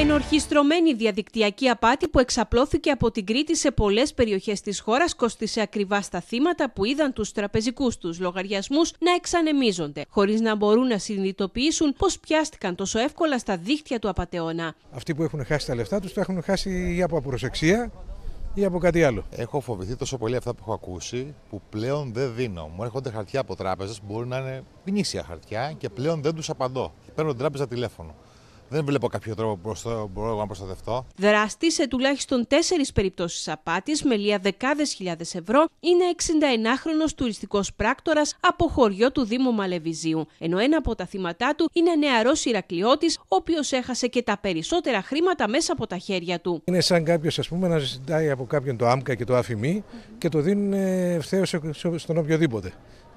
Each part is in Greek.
Ενορχιστρωμένη διαδικτυακή απάτη που εξαπλώθηκε από την Κρήτη σε πολλές περιοχές της χώρας κόστησε ακριβά στα θύματα που είδαν τους τραπεζικούς τους λογαριασμούς να εξανεμίζονται, χωρίς να μπορούν να συνειδητοποιήσουν πώς πιάστηκαν τόσο εύκολα στα δίχτυα του απαταιώνα. Αυτοί που έχουν χάσει τα λεφτά τους τα έχουν χάσει ή από απροσεξία ή από κάτι άλλο. Έχω φοβηθεί τόσο πολύ αυτά που έχω ακούσει που πλέον δεν δίνω. Μου έρχονται χαρτιά από τράπεζες που μπορεί να είναι γνήσια χαρτιά και πλέον δεν τους απαντώ. Παίρνω την τράπεζα τηλέφωνο. Δεν βλέπω κάποιο τρόπο που μπορώ να προστατευτώ. Δράστη σε τουλάχιστον τέσσερις περιπτώσεις απάτης με λία δεκάδες χιλιάδες ευρώ είναι 69χρονο τουριστικός πράκτορας από χωριό του Δήμου Μαλεβιζίου. Ενώ ένα από τα θύματα του είναι νεαρός Ηρακλειώτης, ο οποίος έχασε και τα περισσότερα χρήματα μέσα από τα χέρια του. Είναι σαν κάποιος, ας πούμε, να ζητάει από κάποιον το άμκα και το αφημί και το δίνουν ευθέω στον οποιοδήποτε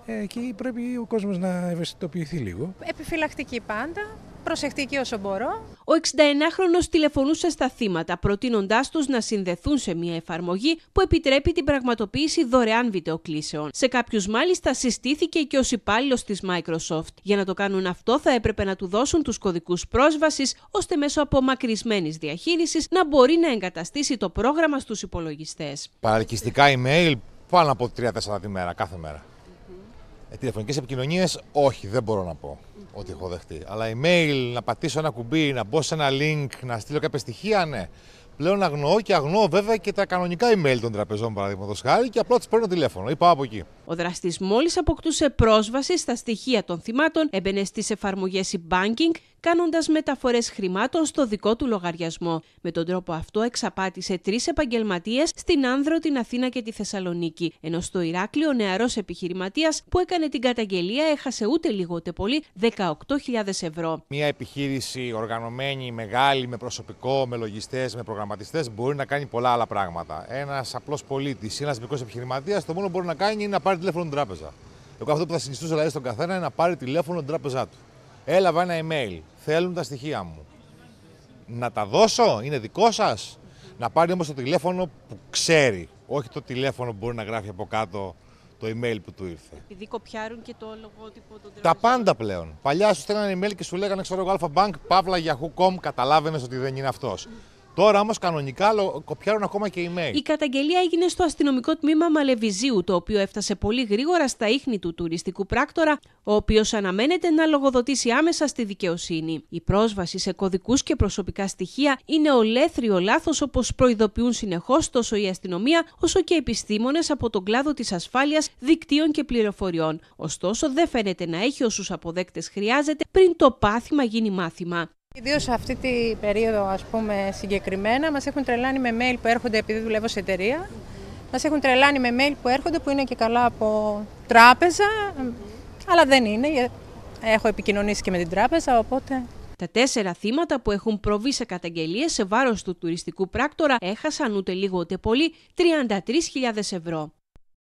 εκεί πρέπει ο κόσμος να ευαισθητοποιηθεί λίγο. Επιφυλακτική πάντα, προσεκτική όσο μπορώ. Ο 69χρονος τηλεφωνούσε στα θύματα, προτείνοντάς τους να συνδεθούν σε μια εφαρμογή που επιτρέπει την πραγματοποίηση δωρεάν βιντεοκλήσεων. Σε κάποιους μάλιστα συστήθηκε και ως υπάλληλος της Microsoft. Για να το κάνουν αυτό θα έπρεπε να του δώσουν τους κωδικούς πρόσβασης, ώστε μέσω απομακρυσμένης διαχείρισης να μπορεί να εγκαταστήσει το πρόγραμμα στους υπολογιστές. Παραλκυστικά email πάνω από 3-4 τη μέρα, κάθε μέρα. Ε, τηλεφωνικές επικοινωνίες, όχι, δεν μπορώ να πω. Ό,τι έχω δεχτεί. Αλλά email, να πατήσω ένα κουμπί, να μπω σε ένα link, να στείλω κάποια στοιχεία, ναι. Πλέον αγνοώ και αγνοώ βέβαια και τα κανονικά email των τραπεζών, παραδείγματος χάρη, και απλά τους παίρνω τηλέφωνο ή πάω από εκεί. Ο δραστής μόλις αποκτούσε πρόσβαση στα στοιχεία των θυμάτων, έμπαινε στις εφαρμογές e-banking, κάνοντας μεταφορές χρημάτων στο δικό του λογαριασμό. Με τον τρόπο αυτό, εξαπάτησε τρεις επαγγελματίες στην Άνδρο, την Αθήνα και τη Θεσσαλονίκη. Ενώ στο Ηράκλειο, νεαρός επιχειρηματίας που έκανε την καταγγελία έχασε ούτε λίγο ούτε πολύ 18.000 ευρώ. Μια επιχείρηση οργανωμένη, μεγάλη, με προσωπικό, με λογιστές, με προγραμματιστές μπορεί να κάνει πολλά άλλα πράγματα. Ένας απλός πολίτης ή ένας μικρός επιχειρηματίας το μόνο που μπορεί να κάνει είναι να πάρει τηλέφωνο την τράπεζα. Εγώ αυτό που θα συνιστούσα δηλαδή στον καθένα είναι να πάρει τηλέφωνο την τράπεζά του. Έλαβα ένα email. Θέλουν τα στοιχεία μου. Να τα δώσω, είναι δικό σας. Να πάρει όμως το τηλέφωνο που ξέρει. Όχι το τηλέφωνο που μπορεί να γράφει από κάτω το email που του ήρθε. Επειδή κοπιάρουν και το λογότυπο των Τα πάντα πλέον. Παλιά σου στέλνανε email και σου λέγανε, ξέρω εγώ, αλφαμπάνκ, Bank, παύλα Yahoo.com, καταλάβαινες ότι δεν είναι αυτός. Τώρα όμως κανονικά κοπιάρουν ακόμα και email. Η καταγγελία έγινε στο αστυνομικό τμήμα Μαλεβιζίου, το οποίο έφτασε πολύ γρήγορα στα ίχνη του τουριστικού πράκτορα, ο οποίος αναμένεται να λογοδοτήσει άμεσα στη δικαιοσύνη. Η πρόσβαση σε κωδικούς και προσωπικά στοιχεία είναι ολέθριο λάθος, όπως προειδοποιούν συνεχώς τόσο η αστυνομία όσο και επιστήμονες από τον κλάδο της ασφάλειας, δικτύων και πληροφοριών. Ωστόσο, δεν φαίνεται να έχει όσους αποδέκτες χρειάζεται πριν το πάθημα γίνει μάθημα. Ιδίως σε αυτή την περίοδο, ας πούμε, συγκεκριμένα, μας έχουν τρελάνει με mail που έρχονται επειδή δουλεύω σε εταιρεία. Μας έχουν τρελάνει με mail που έρχονται που είναι και καλά από τράπεζα, αλλά δεν είναι. Ε, έχω επικοινωνήσει και με την τράπεζα, οπότε. Τα τέσσερα θύματα που έχουν προβεί σε καταγγελίες σε βάρος του τουριστικού πράκτορα έχασαν ούτε λίγο ούτε πολύ 33.000 ευρώ.